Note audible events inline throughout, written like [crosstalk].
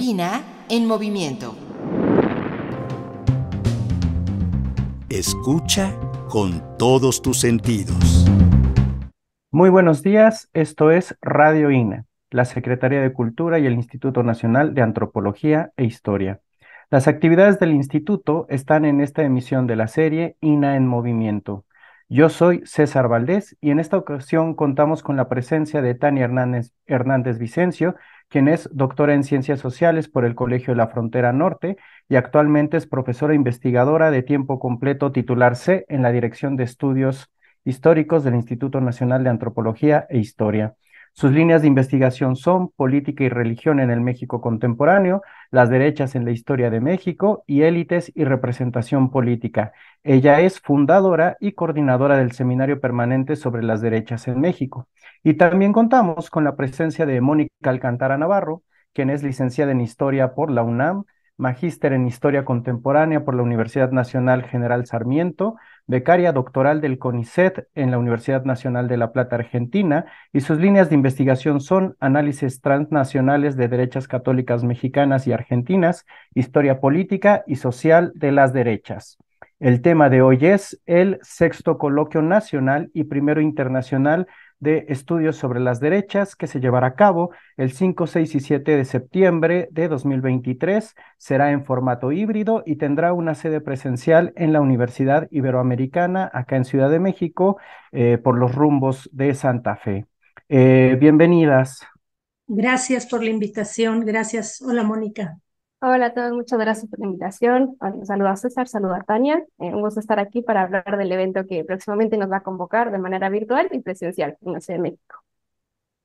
INA en movimiento. Escucha con todos tus sentidos. Muy buenos días, esto es Radio INA, la Secretaría de Cultura y el Instituto Nacional de Antropología e Historia. Las actividades del instituto están en esta emisión de la serie INA en Movimiento. Yo soy César Valdés y en esta ocasión contamos con la presencia de Tania Hernández, Hernández Vicencio, quien es doctora en Ciencias Sociales por el Colegio de la Frontera Norte y actualmente es profesora investigadora de tiempo completo titular C en la Dirección de Estudios Históricos del Instituto Nacional de Antropología e Historia. Sus líneas de investigación son política y religión en el México contemporáneo, las derechas en la historia de México y élites y representación política. Ella es fundadora y coordinadora del Seminario Permanente sobre las Derechas en México. Y también contamos con la presencia de Mónica Alcantara Navarro, quien es licenciada en Historia por la UNAM, magíster en Historia Contemporánea por la Universidad Nacional General Sarmiento, becaria doctoral del CONICET en la Universidad Nacional de La Plata, Argentina, y sus líneas de investigación son análisis transnacionales de derechas católicas mexicanas y argentinas, historia política y social de las derechas. El tema de hoy es el sexto coloquio nacional y primero internacional de Estudios sobre las Derechas que se llevará a cabo el 5, 6 y 7 de septiembre de 2023. Será en formato híbrido y tendrá una sede presencial en la Universidad Iberoamericana, acá en Ciudad de México, eh, por los rumbos de Santa Fe. Eh, bienvenidas. Gracias por la invitación. Gracias. Hola, Mónica. Hola a todos, muchas gracias por la invitación. Un saludo a César, saludo a Tania. Eh, un gusto estar aquí para hablar del evento que próximamente nos va a convocar de manera virtual y presencial en la Ciudad de México.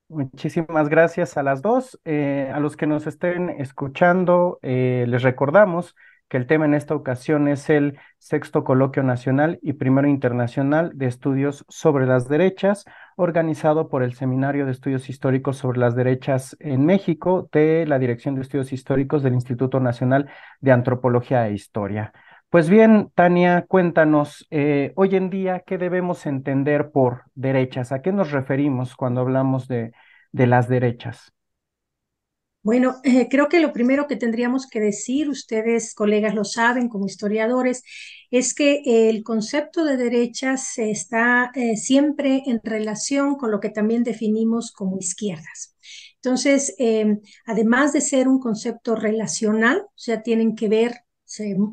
Muchísimas gracias a las dos. Eh, a los que nos estén escuchando, eh, les recordamos que el tema en esta ocasión es el sexto coloquio nacional y primero internacional de estudios sobre las derechas, organizado por el Seminario de Estudios Históricos sobre las Derechas en México de la Dirección de Estudios Históricos del Instituto Nacional de Antropología e Historia. Pues bien, Tania, cuéntanos, eh, hoy en día, ¿qué debemos entender por derechas? ¿A qué nos referimos cuando hablamos de, de las derechas? Bueno, eh, creo que lo primero que tendríamos que decir, ustedes colegas lo saben como historiadores, es que el concepto de derechas está eh, siempre en relación con lo que también definimos como izquierdas. Entonces, eh, además de ser un concepto relacional, o sea, tienen que ver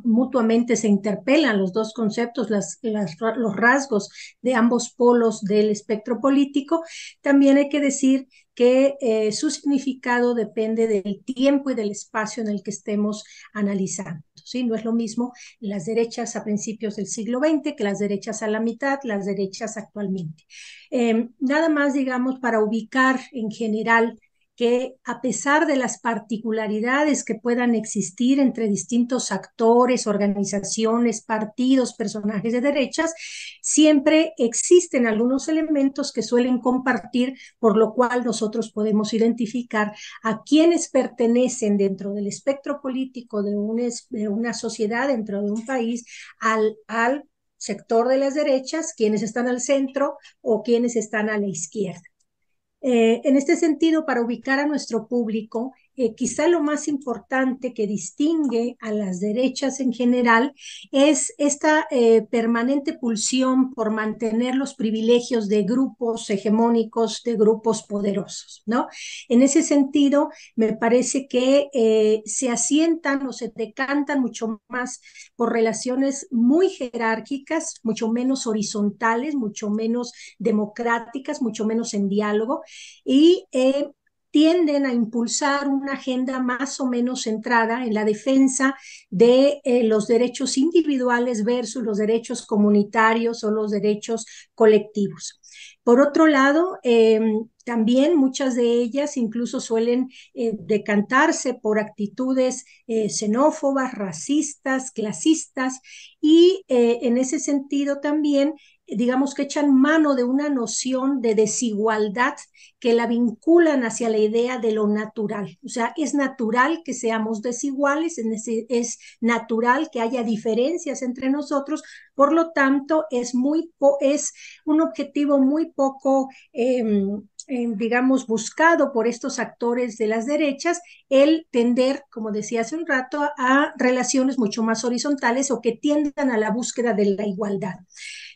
mutuamente se interpelan los dos conceptos, las, los rasgos de ambos polos del espectro político, también hay que decir que eh, su significado depende del tiempo y del espacio en el que estemos analizando. ¿sí? No es lo mismo las derechas a principios del siglo XX que las derechas a la mitad, las derechas actualmente. Em, nada más, digamos, para ubicar en general que a pesar de las particularidades que puedan existir entre distintos actores, organizaciones, partidos, personajes de derechas, siempre existen algunos elementos que suelen compartir, por lo cual nosotros podemos identificar a quienes pertenecen dentro del espectro político de, una sociedad, dentro de un país, al, al sector de las derechas, quienes están al centro o quienes están a la izquierda. Eh, en este sentido, para ubicar a nuestro público, quizá lo más importante que distingue a las derechas en general es esta eh, permanente pulsión por mantener los privilegios de grupos hegemónicos, de grupos poderosos, ¿no? En ese sentido, me parece que eh, se asientan o se decantan mucho más por relaciones muy jerárquicas, mucho menos horizontales, mucho menos democráticas, mucho menos en diálogo y eh, tienden a impulsar una agenda más o menos centrada en la defensa de eh, los derechos individuales versus los derechos comunitarios o los derechos colectivos. Por otro lado, em, también muchas de ellas incluso suelen eh, decantarse por actitudes eh, xenófobas, racistas, clasistas y en ese sentido también digamos que echan mano de una noción de desigualdad que la vinculan hacia la idea de lo natural. O sea, es natural que seamos desiguales, es natural que haya diferencias entre nosotros, por lo tanto, es, muy es un objetivo muy poco... Em, em, digamos, buscado por estos actores de las derechas, el tender, como decía hace un rato, a relaciones mucho más horizontales o que tiendan a la búsqueda de la igualdad.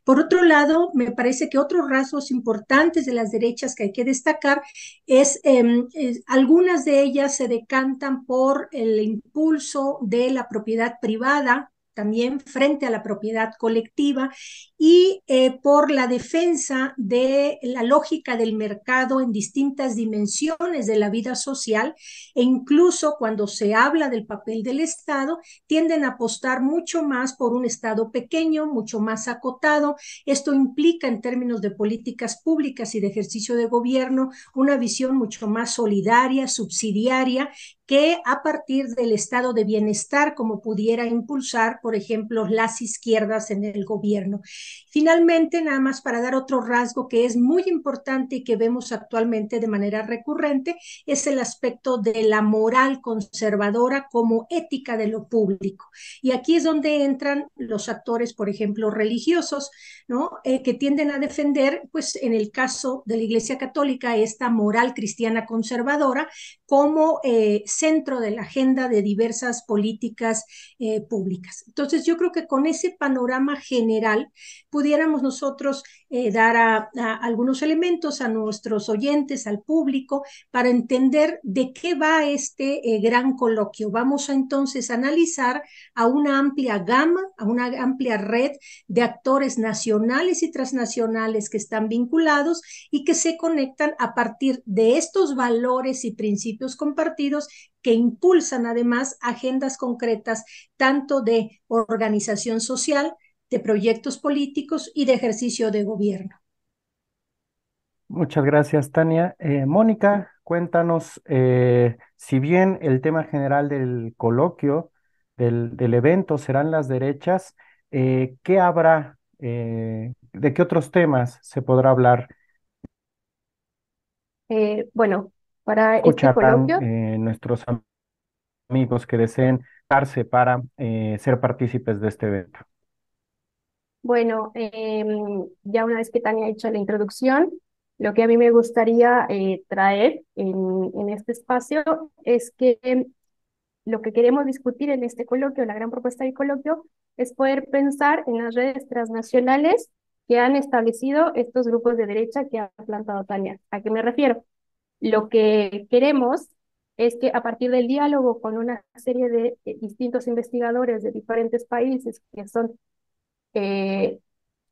Por otro lado, me parece que otros rasgos importantes de las derechas que hay que destacar es, em, algunas de ellas se decantan por el impulso de la propiedad privada también frente a la propiedad colectiva y eh, por la defensa de la lógica del mercado en distintas dimensiones de la vida social e incluso cuando se habla del papel del Estado, tienden a apostar mucho más por un Estado pequeño, mucho más acotado. Esto implica en términos de políticas públicas y de ejercicio de gobierno una visión mucho más solidaria, subsidiaria, que a partir del estado de bienestar, como pudiera impulsar, por ejemplo, las izquierdas en el gobierno. Finalmente, nada más para dar otro rasgo que es muy importante y que vemos actualmente de manera recurrente, es el aspecto de la moral conservadora como ética de lo público. Y aquí es donde entran los actores, por ejemplo, religiosos, ¿no? Eh, que tienden a defender, pues en el caso de la Iglesia Católica, esta moral cristiana conservadora como... Eh, centro de la agenda de diversas políticas eh, públicas. Entonces, yo creo que con ese panorama general pudiéramos nosotros eh, dar algunos elementos a nuestros oyentes, al público, para entender de qué va este eh, gran coloquio. Vamos a, entonces a analizar a una amplia gama, a una amplia red de actores nacionales y transnacionales que están vinculados y que se conectan a partir de estos valores y principios compartidos que impulsan además agendas concretas tanto de organización social de proyectos políticos y de ejercicio de gobierno. Muchas gracias, Tania. Eh, Mónica, cuéntanos, eh, si bien el tema general del coloquio, del, evento, serán las derechas, eh, ¿qué habrá? ¿De qué otros temas se podrá hablar? bueno, para escuchar este nuestros amigos que deseen darse para ser partícipes de este evento. Bueno, em, ya una vez que Tania ha hecho la introducción, lo que a mí me gustaría eh, traer en, en, este espacio es que em, lo que queremos discutir en este coloquio, la gran propuesta del coloquio, es poder pensar en las redes transnacionales que han establecido estos grupos de derecha que ha plantado Tania. ¿A qué me refiero? Lo que queremos es que a partir del diálogo con una serie de eh, distintos investigadores de diferentes países que son eh,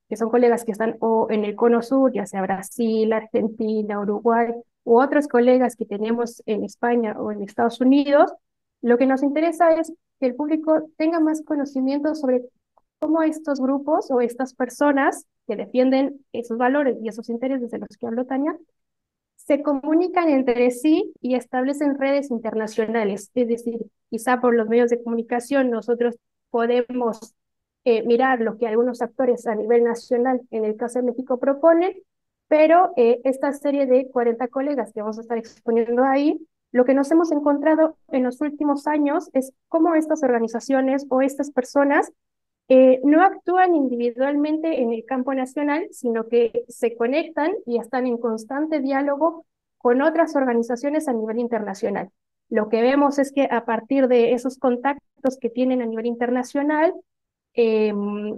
que son colegas que están o en el cono sur, ya sea Brasil, Argentina, Uruguay, u otros colegas que tenemos en España o en Estados Unidos, lo que nos interesa es que el público tenga más conocimiento sobre cómo estos grupos o estas personas que defienden esos valores y esos intereses de los que habló Tania, se comunican entre sí y establecen redes internacionales. Es decir, quizá por los medios de comunicación nosotros podemos eh, mirar lo que algunos actores a nivel nacional, en el caso de México, proponen, pero eh, esta serie de 40 colegas que vamos a estar exponiendo ahí, lo que nos hemos encontrado en los últimos años es cómo estas organizaciones o estas personas eh, no actúan individualmente en el campo nacional, sino que se conectan y están en constante diálogo con otras organizaciones a nivel internacional. Lo que vemos es que a partir de esos contactos que tienen a nivel internacional, Em,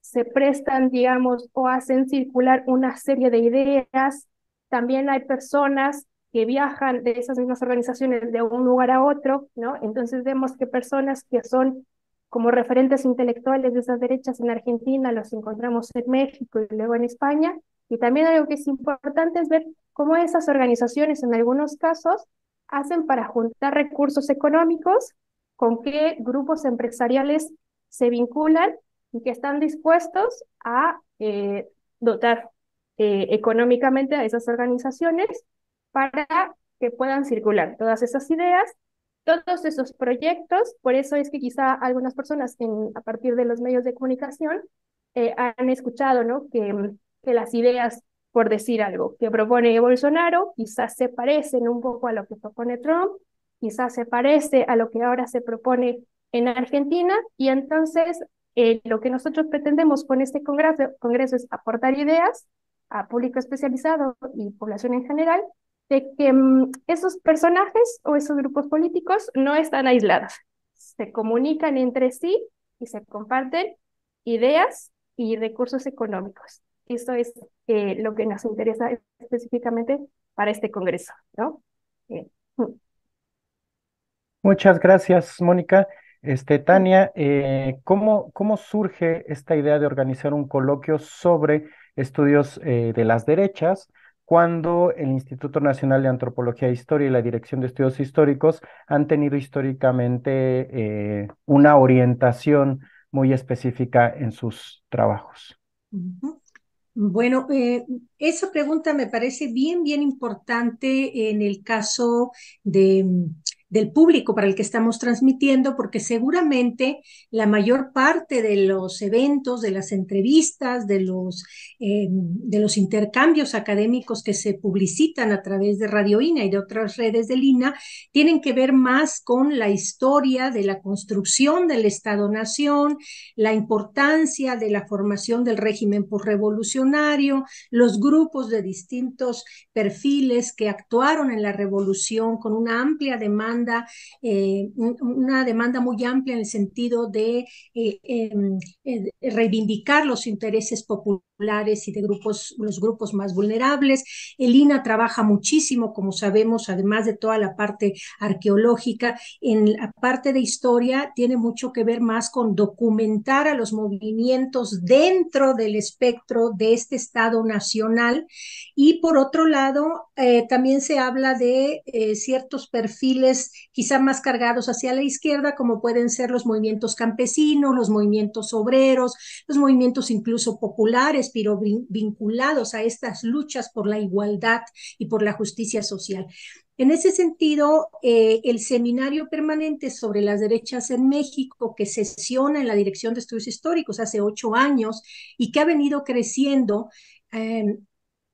se prestan, digamos, o hacen circular una serie de ideas. También hay personas que viajan de esas mismas organizaciones de un lugar a otro, ¿no? Entonces vemos que personas que son como referentes intelectuales de esas derechas en Argentina, los encontramos en México y luego en España. Y también algo que es importante es ver cómo esas organizaciones en algunos casos hacen para juntar recursos económicos con qué grupos empresariales se vinculan y que están dispuestos a eh, dotar eh, económicamente a esas organizaciones para que puedan circular todas esas ideas, todos esos proyectos. Por eso es que quizá algunas personas en, a partir de los medios de comunicación eh, han escuchado ¿no? que, que las ideas, por decir algo, que propone Bolsonaro quizás se parecen un poco a lo que propone Trump, quizás se parece a lo que ahora se propone en Argentina y entonces eh, lo que nosotros pretendemos con este congreso, es aportar ideas a público especializado y población en general de que mm, esos personajes o esos grupos políticos no están aislados, se comunican entre sí y se comparten ideas y recursos económicos. Eso es eh, lo que nos interesa específicamente para este congreso, ¿no? Eh, mm. Muchas gracias, Mónica. Este, Tania, eh, ¿cómo, ¿cómo, surge esta idea de organizar un coloquio sobre estudios eh, de las derechas cuando el Instituto Nacional de Antropología e Historia y la Dirección de Estudios Históricos han tenido históricamente eh, una orientación muy específica en sus trabajos? Bueno, esa pregunta me parece bien, bien importante en el caso de del público para el que estamos transmitiendo, porque seguramente la mayor parte de los eventos, de las entrevistas, de los, eh, de los intercambios académicos que se publicitan a través de Radio INA y de otras redes del INA, tienen que ver más con la historia de la construcción del Estado-Nación, la importancia de la formación del régimen postrevolucionario, los grupos de distintos perfiles que actuaron en la revolución con una amplia demanda eh, una demanda muy amplia en el sentido de eh, em, eh, reivindicar los intereses populares y de grupos, los grupos más vulnerables. El INA trabaja muchísimo, como sabemos, además de toda la parte arqueológica, en la parte de historia tiene mucho que ver más con documentar a los movimientos dentro del espectro de este Estado nacional. Y por otro lado, eh, también se habla de eh, ciertos perfiles quizá más cargados hacia la izquierda, como pueden ser los movimientos campesinos, los movimientos obreros, los movimientos incluso populares, pero vinculados a estas luchas por la igualdad y por la justicia social. En ese sentido, eh, el seminario permanente sobre las derechas en México, que sesiona en la Dirección de Estudios Históricos hace ocho años y que ha venido creciendo, em,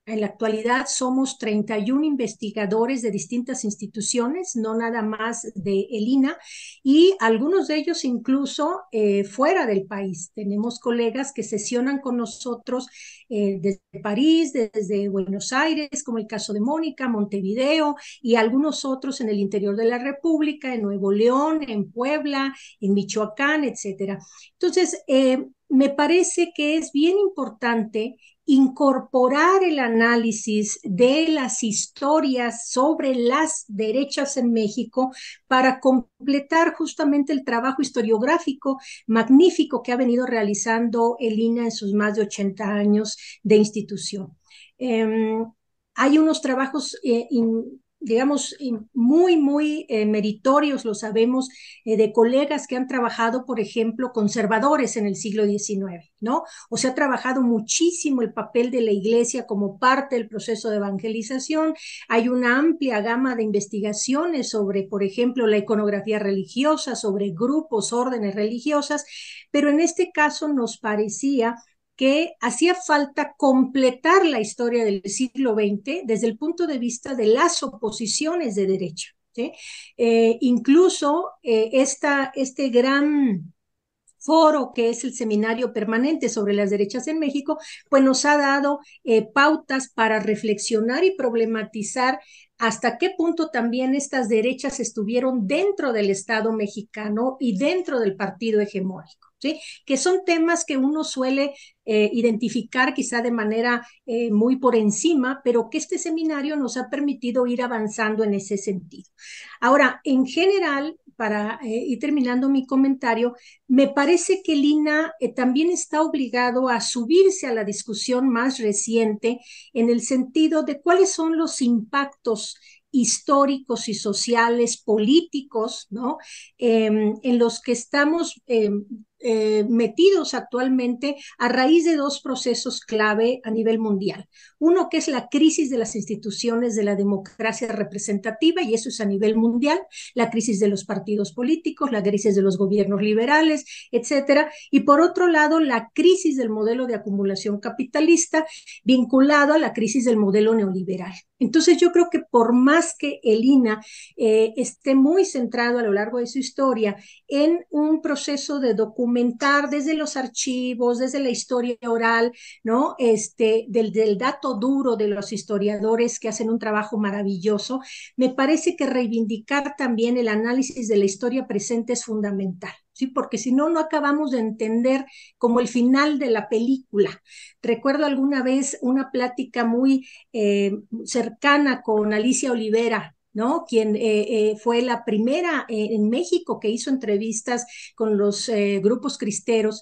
en la actualidad somos 31 investigadores de distintas instituciones, no nada más de el INA, y algunos de ellos incluso eh, fuera del país. Tenemos colegas que sesionan con nosotros eh, desde París, desde Buenos Aires, como el caso de Mónica, Montevideo, y algunos otros en el interior de la República, en Nuevo León, en Puebla, en Michoacán, etcétera. Entonces, eh, me parece que es bien importante incorporar el análisis de las historias sobre las derechas en México para completar justamente el trabajo historiográfico magnífico que ha venido realizando el INA en sus más de 80 años de institución. Em, hay unos trabajos eh, digamos, muy, muy eh, meritorios, lo sabemos, eh, de colegas que han trabajado, por ejemplo, conservadores en el siglo XIX, ¿no? O se ha trabajado muchísimo el papel de la iglesia como parte del proceso de evangelización. Hay una amplia gama de investigaciones sobre, por ejemplo, la iconografía religiosa, sobre grupos, órdenes religiosas, pero en este caso nos parecía que hacía falta completar la historia del siglo XX desde el punto de vista de las oposiciones de derecha. Eh, incluso eh, esta, este gran foro que es el seminario permanente sobre las derechas en México, pues nos ha dado eh, pautas para reflexionar y problematizar hasta qué punto también estas derechas estuvieron dentro del Estado mexicano y dentro del partido hegemónico. Que son temas que uno suele eh, identificar quizá de manera eh, muy por encima, pero que este seminario nos ha permitido ir avanzando en ese sentido. Ahora, en general, para eh, ir terminando mi comentario, me parece que Lina también está obligado a subirse a la discusión más reciente en el sentido de cuáles son los impactos históricos y sociales, políticos, ¿no? Em, en los que estamos em, eh, metidos actualmente a raíz de dos procesos clave a nivel mundial. Uno que es la crisis de las instituciones de la democracia representativa, y eso es a nivel mundial, la crisis de los partidos políticos, la crisis de los gobiernos liberales, etcétera. Y por otro lado, la crisis del modelo de acumulación capitalista vinculado a la crisis del modelo neoliberal. Entonces yo creo que por más que el eh, esté muy centrado a lo largo de su historia en un proceso de documentar desde los archivos, desde la historia oral, ¿no? Este, del dato duro de los historiadores que hacen un trabajo maravilloso, me parece que reivindicar también el análisis de la historia presente es fundamental porque si no, no acabamos de entender como el final de la película. Recuerdo alguna vez una plática muy eh, cercana con Alicia Olivera, ¿no? Quien eh, eh, fue la primera en México que hizo entrevistas con los grupos cristeros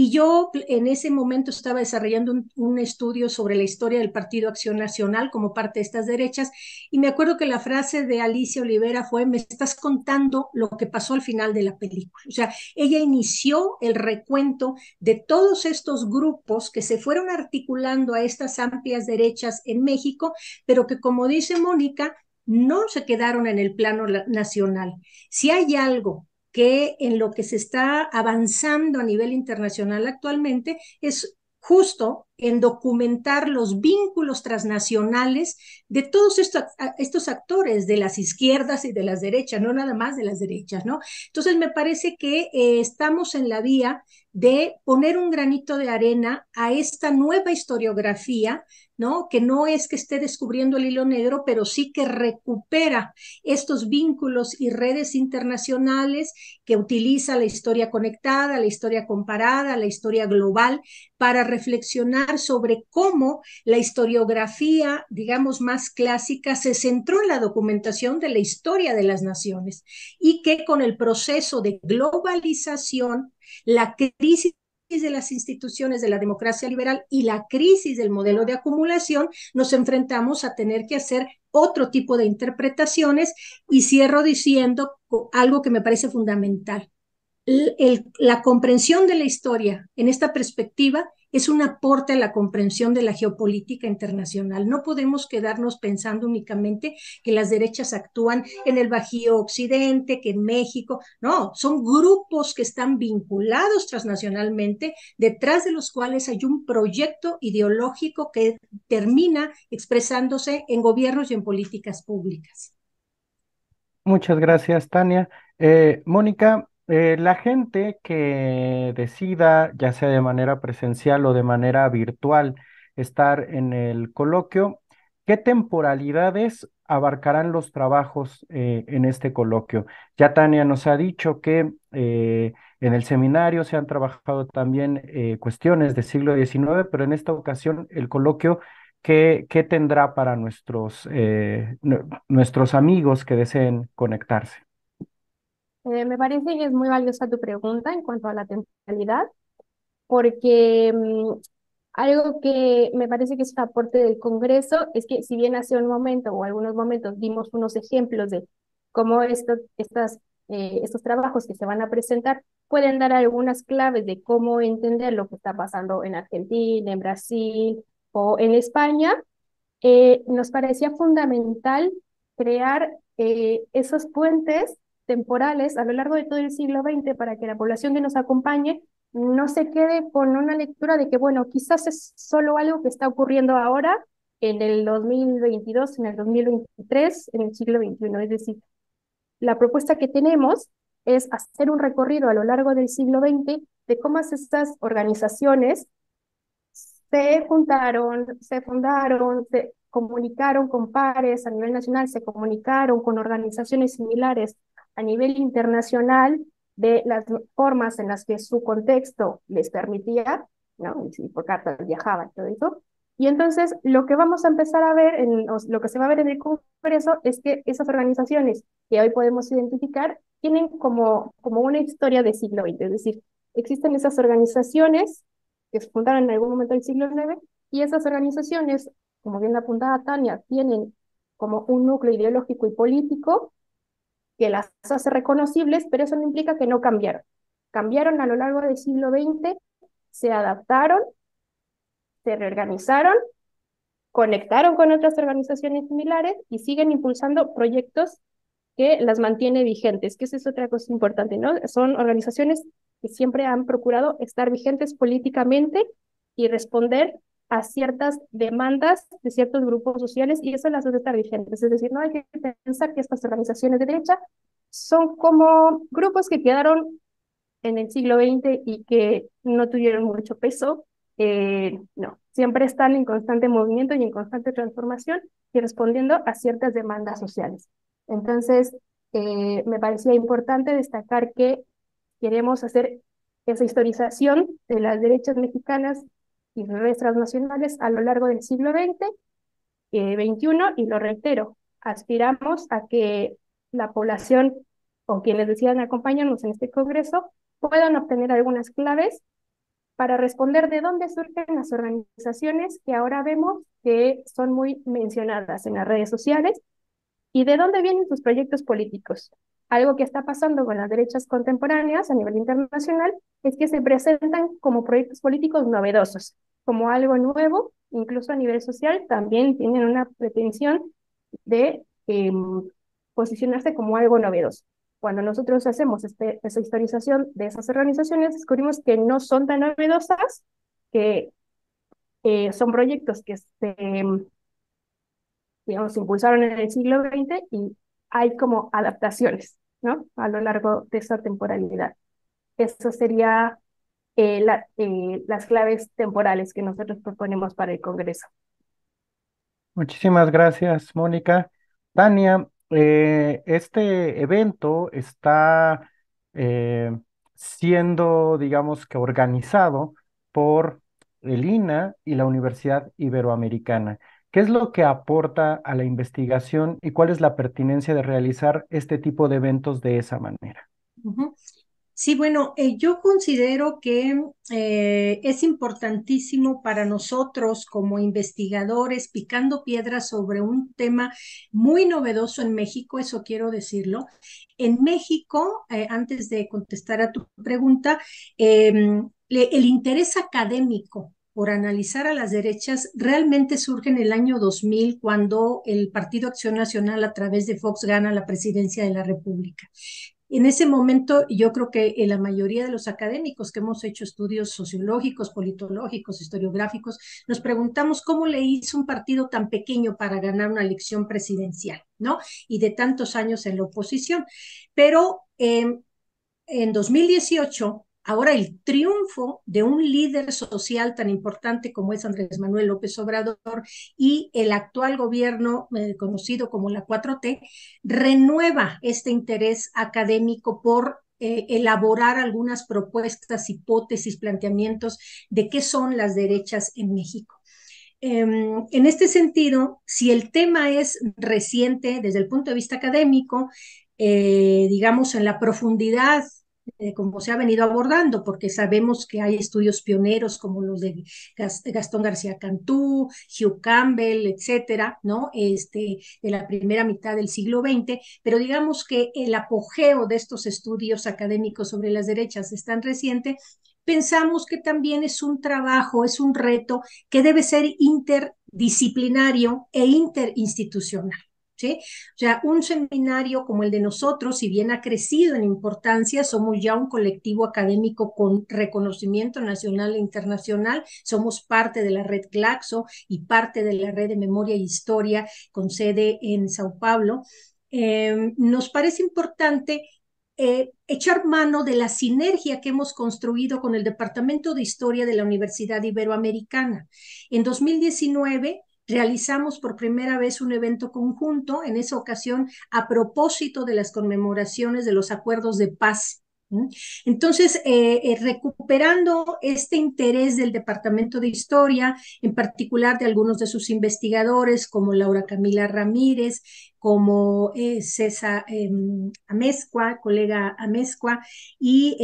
y yo en ese momento estaba desarrollando un, estudio sobre la historia del Partido Acción Nacional como parte de estas derechas y me acuerdo que la frase de Alicia Olivera fue, me estás contando lo que pasó al final de la película. O sea, ella inició el recuento de todos estos grupos que se fueron articulando a estas amplias derechas en México, pero que como dice Mónica, no se quedaron en el plano nacional. Si hay algo que en lo que se está avanzando a nivel internacional actualmente es justo en documentar los vínculos transnacionales de todos estos, estos actores, de las izquierdas y de las derechas, no nada más de las derechas, ¿no? Entonces me parece que eh, estamos en la vía de poner un granito de arena a esta nueva historiografía, ¿no? Que no es que esté descubriendo el hilo negro, pero sí que recupera estos vínculos y redes internacionales que utiliza la historia conectada, la historia comparada, la historia global para reflexionar sobre cómo la historiografía, digamos, más clásica se centró en la documentación de la historia de las naciones y que con el proceso de globalización la crisis de las instituciones de la democracia liberal y la crisis del modelo de acumulación, nos enfrentamos a tener que hacer otro tipo de interpretaciones y cierro diciendo algo que me parece fundamental. la comprensión de la historia en esta perspectiva es un aporte a la comprensión de la geopolítica internacional. No podemos quedarnos pensando únicamente que las derechas actúan en el Bajío Occidente, que en México. No, son grupos que están vinculados transnacionalmente, detrás de los cuales hay un proyecto ideológico que termina expresándose en gobiernos y en políticas públicas. Muchas gracias, Tania. Eh, Mónica, eh, la gente que decida, ya sea de manera presencial o de manera virtual, estar en el coloquio, ¿qué temporalidades abarcarán los trabajos eh, en este coloquio? Ya Tania nos ha dicho que eh, en el seminario se han trabajado también cuestiones del siglo XIX, pero en esta ocasión el coloquio, ¿qué, qué tendrá para nuestros, nuestros amigos que deseen conectarse? Eh, me parece que es muy valiosa tu pregunta en cuanto a la temporalidad, porque mm, algo que me parece que es un aporte del Congreso es que si bien hace un momento o algunos momentos dimos unos ejemplos de cómo estas, eh, estos trabajos que se van a presentar pueden dar algunas claves de cómo entender lo que está pasando en Argentina, en Brasil o en España, eh, nos parecía fundamental crear esos puentes temporales a lo largo de todo el siglo XX para que la población que nos acompañe no se quede con una lectura de que, bueno, quizás es solo algo que está ocurriendo ahora, en el 2022, en el 2023, en el siglo XXI. Es decir, la propuesta que tenemos es hacer un recorrido a lo largo del siglo XX de cómo estas organizaciones se juntaron, se fundaron, se comunicaron con pares a nivel nacional, se comunicaron con organizaciones similares a nivel internacional de las formas en las que su contexto les permitía, ¿no? Y por cartas viajaban, todo eso. Y entonces lo que vamos a empezar a ver, en, lo que se va a ver en el Congreso es que esas organizaciones que hoy podemos identificar tienen como, una historia de siglo XX, es decir, existen esas organizaciones que se fundaron en algún momento del siglo XIX y esas organizaciones, como bien apuntaba Tania, tienen como un núcleo ideológico y político que las hace reconocibles, pero eso no implica que no cambiaron. Cambiaron a lo largo del siglo XX, se adaptaron, se reorganizaron, conectaron con otras organizaciones similares y siguen impulsando proyectos que las mantiene vigentes, que esa es otra cosa importante, ¿no? Son organizaciones que siempre han procurado estar vigentes políticamente y responder a ciertas demandas de ciertos grupos sociales y eso las hace estar vigentes. Es decir, no hay que pensar que estas organizaciones de derecha son como grupos que quedaron en el siglo XX y que no tuvieron mucho peso. Eh, no, siempre están en constante movimiento y en constante transformación y respondiendo a ciertas demandas sociales. Entonces, eh, me parecía importante destacar que queremos hacer esa historización de las derechas mexicanas y redes transnacionales a lo largo del siglo XX, XXI, eh, y lo reitero, aspiramos a que la población o quienes decidan acompañarnos en este Congreso puedan obtener algunas claves para responder de dónde surgen las organizaciones que ahora vemos que son muy mencionadas en las redes sociales y de dónde vienen sus proyectos políticos. Algo que está pasando con las derechas contemporáneas a nivel internacional es que se presentan como proyectos políticos novedosos, como algo nuevo, incluso a nivel social también tienen una pretensión de em, posicionarse como algo novedoso. Cuando nosotros hacemos este, esa historización de esas organizaciones, descubrimos que no son tan novedosas, que eh, son proyectos que se, em, digamos, impulsaron en el siglo XX y hay como adaptaciones, ¿no? A lo largo de esa temporalidad. Eso sería eh, eh, las claves temporales que nosotros proponemos para el Congreso. Muchísimas gracias, Mónica. Tania, eh, este evento está siendo, digamos que, organizado por el INA y la Universidad Iberoamericana. ¿Qué es lo que aporta a la investigación y cuál es la pertinencia de realizar este tipo de eventos de esa manera? Sí, bueno, eh, yo considero que mm, eh, es importantísimo para nosotros como investigadores picando piedras sobre un tema muy novedoso en México, eso quiero decirlo. En México, eh, antes de contestar a tu pregunta, mm, el interés académico por analizar a las derechas realmente surge en el año 2000 cuando el Partido Acción Nacional a través de Fox gana la presidencia de la República. En ese momento, yo creo que eh, la mayoría de los académicos que hemos hecho estudios sociológicos, politológicos, historiográficos, nos preguntamos cómo le hizo un partido tan pequeño para ganar una elección presidencial, ¿no? Y de tantos años en la oposición. Pero eh, en 2018, Ahora el triunfo de un líder social tan importante como es Andrés Manuel López Obrador y el actual gobierno eh, conocido como la 4T renueva este interés académico por eh, elaborar algunas propuestas, hipótesis, planteamientos de qué son las derechas en México. Em, en este sentido, si el tema es reciente desde el punto de vista académico, eh, digamos, en la profundidad eh, como se ha venido abordando, porque sabemos que hay estudios pioneros como los de Gastón García Cantú, Hugh Campbell, etcétera, ¿no? Este, de la primera mitad del siglo XX, pero digamos que el apogeo de estos estudios académicos sobre las derechas es tan reciente pensamos que también es un trabajo, es un reto que debe ser interdisciplinario e interinstitucional. O sea, un seminario como el de nosotros, si bien ha crecido en importancia, somos ya un colectivo académico con reconocimiento nacional e internacional, somos parte de la red Glaxo y parte de la red de memoria e historia con sede en Sao Paulo. Em, nos parece importante eh, echar mano de la sinergia que hemos construido con el Departamento de Historia de la Universidad Iberoamericana. En 2019 realizamos por primera vez un evento conjunto, en esa ocasión a propósito de las conmemoraciones de los acuerdos de paz entonces, eh, eh, recuperando este interés del Departamento de Historia, en particular de algunos de sus investigadores, como Laura Camila Ramírez, como eh, César em, Amezcua, colega Amezcua, y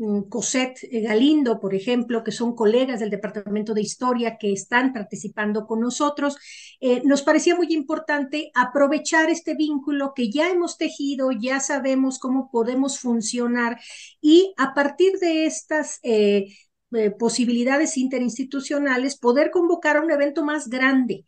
Mm, Cosette eh, Galindo, por ejemplo, que son colegas del Departamento de Historia que están participando con nosotros, eh, nos parecía muy importante aprovechar este vínculo que ya hemos tejido, ya sabemos cómo podemos funcionar y a partir de estas... Eh, posibilidades interinstitucionales, poder convocar a un evento más grande.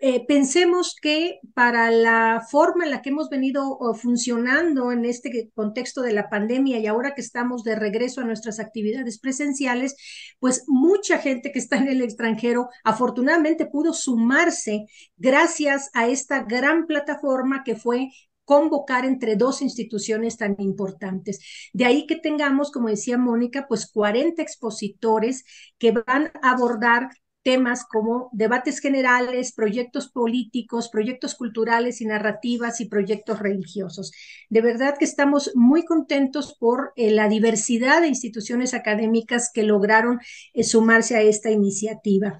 Eh, pensemos que para la forma en la que hemos venido funcionando en este contexto de la pandemia y ahora que estamos de regreso a nuestras actividades presenciales, pues mucha gente que está en el extranjero afortunadamente pudo sumarse gracias a esta gran plataforma que fue convocar entre dos instituciones tan importantes. De ahí que tengamos, como decía Mónica, pues 40 expositores que van a abordar temas como debates generales, proyectos políticos, proyectos culturales y narrativas y proyectos religiosos. De verdad que estamos muy contentos por eh, la diversidad de instituciones académicas que lograron eh, sumarse a esta iniciativa.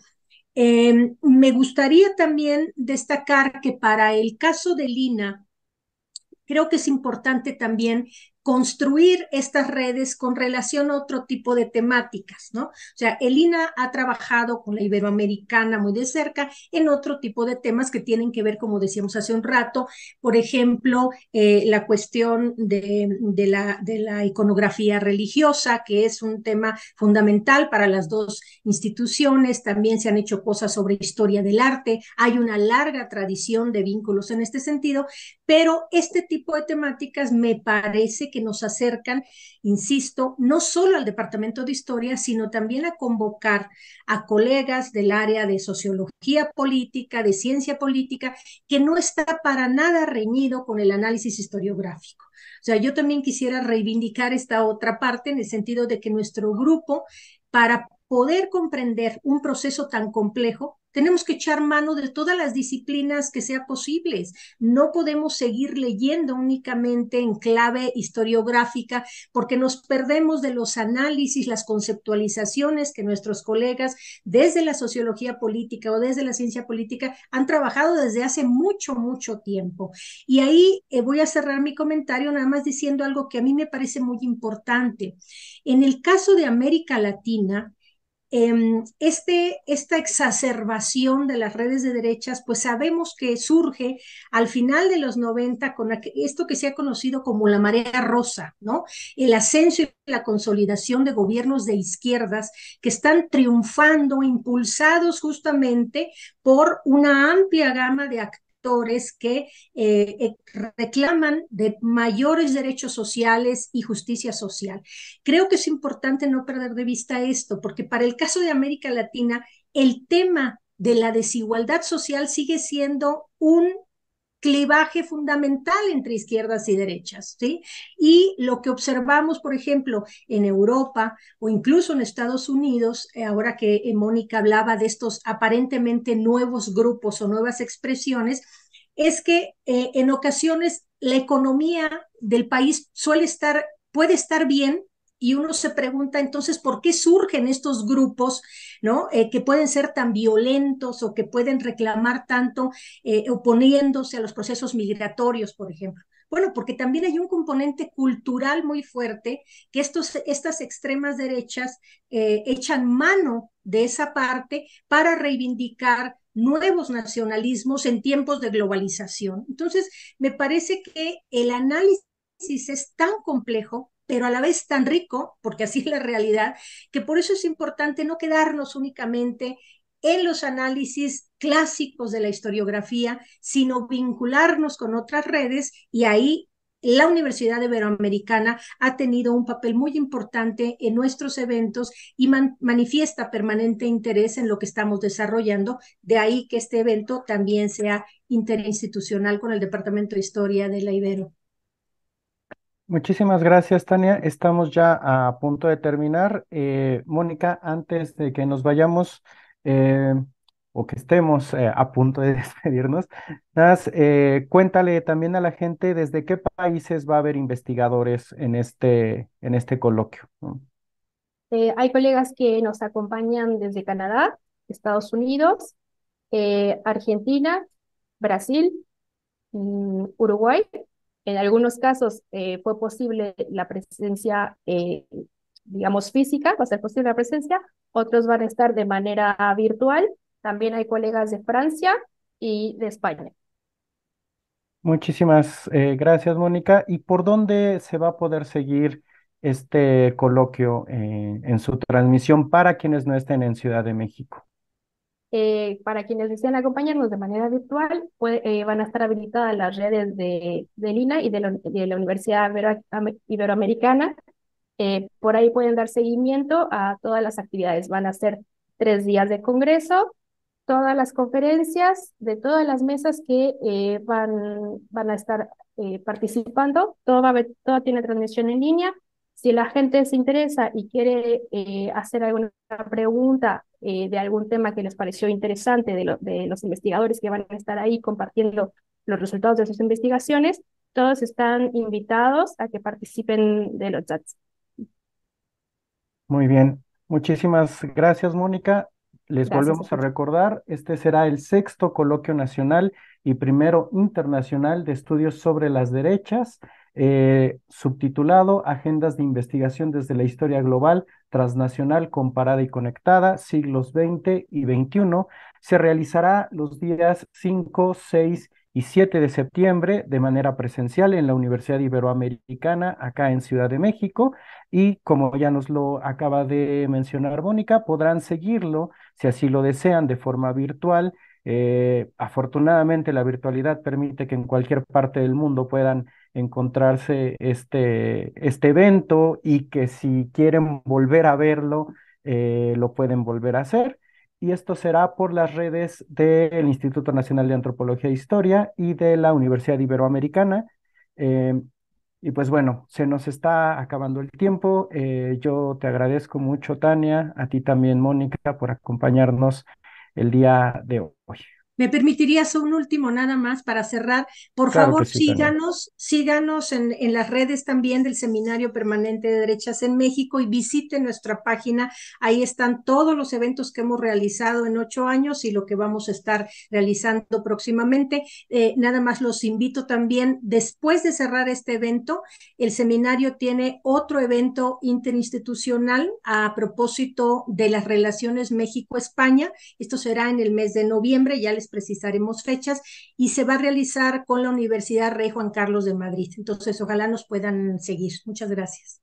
Em, me gustaría también destacar que para el caso de Lina, creo que es importante también construir estas redes con relación a otro tipo de temáticas, ¿no? O sea, el ha trabajado con la iberoamericana muy de cerca en otro tipo de temas que tienen que ver, como decíamos hace un rato, por ejemplo, eh, la cuestión de la iconografía religiosa, que es un tema fundamental para las dos instituciones. También se han hecho cosas sobre historia del arte. Hay una larga tradición de vínculos en este sentido, pero este tipo de temáticas me parece que nos acercan, insisto, no solo al Departamento de Historia, sino también a convocar a colegas del área de sociología política, de ciencia política, que no está para nada reñido con el análisis historiográfico. O sea, yo también quisiera reivindicar esta otra parte en el sentido de que nuestro grupo, para poder comprender un proceso tan complejo, tenemos que echar mano de todas las disciplinas que sea posibles. No podemos seguir leyendo únicamente en clave historiográfica porque nos perdemos de los análisis, las conceptualizaciones que nuestros colegas desde la sociología política o desde la ciencia política han trabajado desde hace mucho, mucho tiempo. Y ahí eh, voy a cerrar mi comentario nada más diciendo algo que a mí me parece muy importante. En el caso de América Latina, Em, este, esta exacerbación de las redes de derechas, pues sabemos que surge al final de los 90 con esto que se ha conocido como la marea rosa, ¿no? El ascenso y la consolidación de gobiernos de izquierdas que están triunfando, impulsados justamente por una amplia gama de actores que eh, eh, reclaman de mayores derechos sociales y justicia social. Creo que es importante no perder de vista esto, porque para el caso de América Latina, el tema de la desigualdad social sigue siendo un clivaje fundamental entre izquierdas y derechas, ¿sí? Y lo que observamos, por ejemplo, en Europa o incluso en Estados Unidos, eh, ahora que eh, Mónica hablaba de estos aparentemente nuevos grupos o nuevas expresiones, es que eh, en ocasiones la economía del país suele estar, puede estar bien, y uno se pregunta entonces por qué surgen estos grupos, ¿no? Eh, que pueden ser tan violentos o que pueden reclamar tanto eh, oponiéndose a los procesos migratorios, por ejemplo. Bueno, porque también hay un componente cultural muy fuerte que estos, estas extremas derechas eh, echan mano de esa parte para reivindicar nuevos nacionalismos en tiempos de globalización. Entonces, me parece que el análisis es tan complejo pero a la vez tan rico, porque así es la realidad, que por eso es importante no quedarnos únicamente en los análisis clásicos de la historiografía, sino vincularnos con otras redes y ahí la Universidad Iberoamericana ha tenido un papel muy importante en nuestros eventos y manifiesta permanente interés en lo que estamos desarrollando, de ahí que este evento también sea interinstitucional con el Departamento de Historia de la Ibero. Muchísimas gracias, Tania. Estamos ya a punto de terminar. Eh, Mónica, antes de que nos vayamos eh, o que estemos eh, a punto de [laughs] despedirnos, cuéntale también a la gente desde qué países va a haber investigadores en este, en este coloquio. hay colegas que nos acompañan desde Canadá, Estados Unidos, Argentina, Brasil, mm, Uruguay, en algunos casos eh, fue posible la presencia, eh, digamos, física, va a ser posible la presencia, otros van a estar de manera virtual. También hay colegas de Francia y de España. Muchísimas eh, gracias, Mónica. ¿Y por dónde se va a poder seguir este coloquio en su transmisión para quienes no estén en Ciudad de México? Eh, para quienes desean acompañarnos de manera virtual, eh, van a estar habilitadas las redes de, Lina y de la, Universidad Iberoamericana. Eh, por ahí pueden dar seguimiento a todas las actividades. Van a ser tres días de congreso, todas las conferencias de todas las mesas que van, van a estar participando. Todo, todo tiene transmisión en línea. Si la gente se interesa y quiere hacer alguna pregunta eh, de algún tema que les pareció interesante de, los investigadores que van a estar ahí compartiendo los resultados de sus investigaciones, todos están invitados a que participen de los chats. Muy bien, muchísimas gracias Mónica. Les volvemos a recordar, este será el sexto coloquio nacional y primero internacional de estudios sobre las derechas. Eh, subtitulado Agendas de investigación desde la historia global, transnacional, comparada y conectada, siglos XX y XXI. Se realizará los días 5, 6 y 7 de septiembre de manera presencial en la Universidad Iberoamericana, acá en Ciudad de México. Y como ya nos lo acaba de mencionar Mónica, podrán seguirlo, si así lo desean, de forma virtual. Eh, afortunadamente, la virtualidad permite que en cualquier parte del mundo puedan encontrarse este, este evento y que si quieren volver a verlo, eh, lo pueden volver a hacer. Y esto será por las redes del Instituto Nacional de Antropología e Historia y de la Universidad Iberoamericana. Eh, y pues bueno, se nos está acabando el tiempo. Eh, yo te agradezco mucho, Tania, a ti también, Mónica, por acompañarnos el día de hoy. ¿Me permitirías un último nada más para cerrar? Por favor, síganos, síganos en, las redes también del Seminario Permanente de Derechas en México y visiten nuestra página. Ahí están todos los eventos que hemos realizado en ocho años y lo que vamos a estar realizando próximamente. Eh, nada más los invito también, después de cerrar este evento, el seminario tiene otro evento interinstitucional a propósito de las relaciones México-España. Esto será en el mes de noviembre, ya les precisaremos fechas, y se va a realizar con la Universidad Rey Juan Carlos de Madrid. Entonces, ojalá nos puedan seguir. Muchas gracias.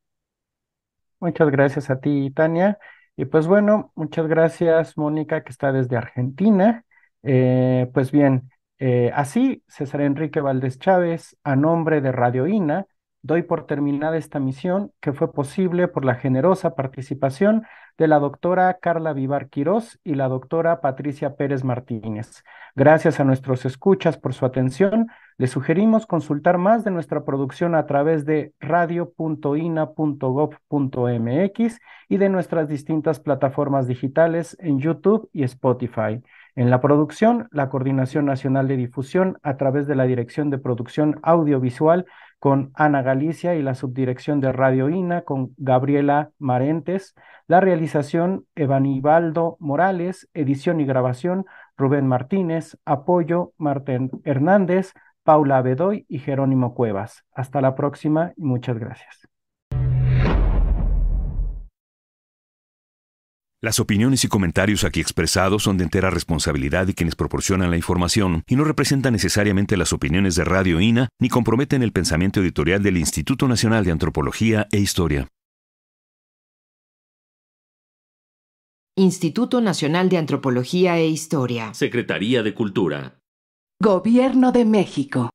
Muchas gracias a ti, Tania. Y pues bueno, muchas gracias, Mónica, que está desde Argentina. Eh, pues bien, eh, así, César Enrique Valdés Chávez, a nombre de Radio INA, doy por terminada esta misión que fue posible por la generosa participación de la doctora Carla Vivar Quirós y la doctora Patricia Pérez Martínez. Gracias a nuestros escuchas por su atención. Les sugerimos consultar más de nuestra producción a través de radio.ina.gov.mx y de nuestras distintas plataformas digitales en YouTube y Spotify. En la producción, la Coordinación Nacional de Difusión a través de la Dirección de Producción Audiovisual con Ana Galicia y la subdirección de Radio INA con Gabriela Marentes, la realización Evanibaldo Morales, edición y grabación Rubén Martínez, apoyo Martín Hernández, Paula Bedoy y Jerónimo Cuevas. Hasta la próxima y muchas gracias. Las opiniones y comentarios aquí expresados son de entera responsabilidad de quienes proporcionan la información y no representan necesariamente las opiniones de Radio INA ni comprometen el pensamiento editorial del Instituto Nacional de Antropología e Historia. Instituto Nacional de Antropología e Historia. Secretaría de Cultura. Gobierno de México.